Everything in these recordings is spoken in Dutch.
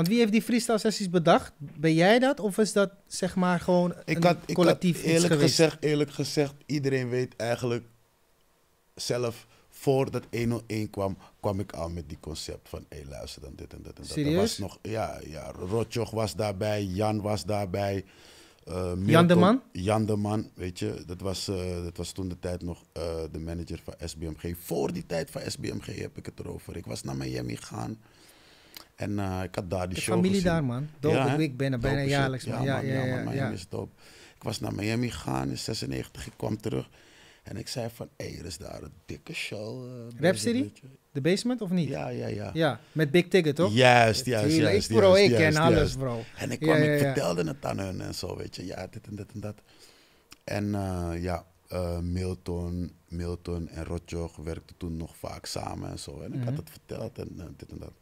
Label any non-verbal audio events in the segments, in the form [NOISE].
Want wie heeft die freestyle sessies bedacht? Ben jij dat? Of is dat zeg maar gewoon ik had, een collectief ik had, eerlijk gezegd, Eerlijk gezegd, iedereen weet eigenlijk zelf voordat 101 kwam, kwam ik al met die concept van, hé hey, luister dan dit en dat en dat. Serieus? Er was nog, ja, ja, Rotjoch was daarbij, Jan was daarbij. Eh, Jan de Man? Jan de Man, weet je. Dat was, eh, dat was toen de tijd nog eh, de manager van SBMG. Voor die tijd van SBMG heb ik het erover. Ik was naar Miami gegaan. En eh, ik had daar die de show familie daar, man. Dope ja, week bijna, jaarlijks. Ja, ja, man, ja, ja, man, is top. Ik was naar Miami gegaan in 96. Ik kwam terug. En ik zei van, hé, hey, er is daar een dikke show. Eh, Rap City? De Basement of niet? Ja, ja, ja. Ja, met Big Ticket, toch? Juist, juist, juist. Ik, bro, ik ken alles, bro. En ik, kwam, ik vertelde het aan hun en zo, weet je. Ja, dit en dit en dat. En eh, ja, Milton, Milton en Rotjoch werkten toen nog vaak samen en zo. En ik had mhm. het verteld en dit en dat.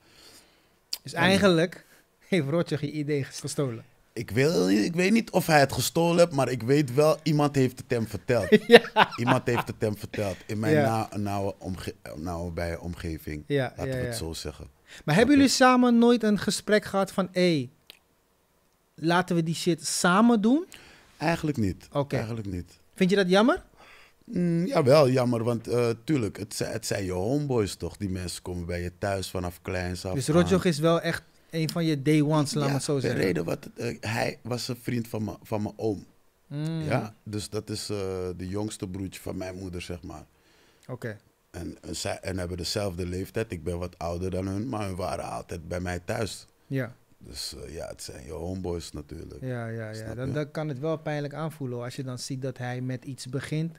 Dus eigenlijk [LAUGHS] heeft Roger je idee gestolen. Ik, wil, ik weet niet of hij het gestolen heeft, maar ik weet wel, iemand heeft het hem verteld. [LAUGHS] Iemand heeft het hem verteld in mijn nauwe, omge, nauwe bij omgeving. Ja, laten we het zo zeggen. Maar hebben jullie samen nooit een gesprek gehad van... hé, laten we die shit samen doen? Eigenlijk niet. Eigenlijk niet. Vind je dat jammer? ja mm, jawel, jammer, want eh, tuurlijk, het, het zijn je homeboys toch? Die mensen komen bij je thuis vanaf kleins Dus Rojog is wel echt een van je day ones, laat ja, maar zo zeggen. De reden wat, eh, hij was een vriend van, van mijn oom. Mm. Ja, dus dat is eh, de jongste broertje van mijn moeder, zeg maar. Oké. En, en, en hebben dezelfde leeftijd. Ik ben wat ouder dan hun, maar hun waren altijd bij mij thuis. Ja. Dus ja, het zijn je homeboys natuurlijk. Ja, ja, ja. Dan, dan, kan het wel pijnlijk aanvoelen als je dan ziet dat hij met iets begint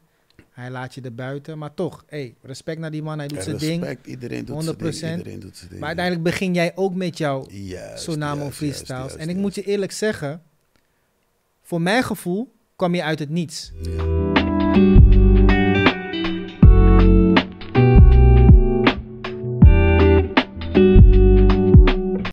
hij laat je er buiten, Maar toch, hey, respect naar die man. Hij doet zijn ding. Respect, iedereen doet zijn ding. 100 Maar uiteindelijk begin jij ook met jouw juist, juist, freestyles. en ik moet je eerlijk zeggen, voor mijn gevoel kwam je uit het niets. Ja.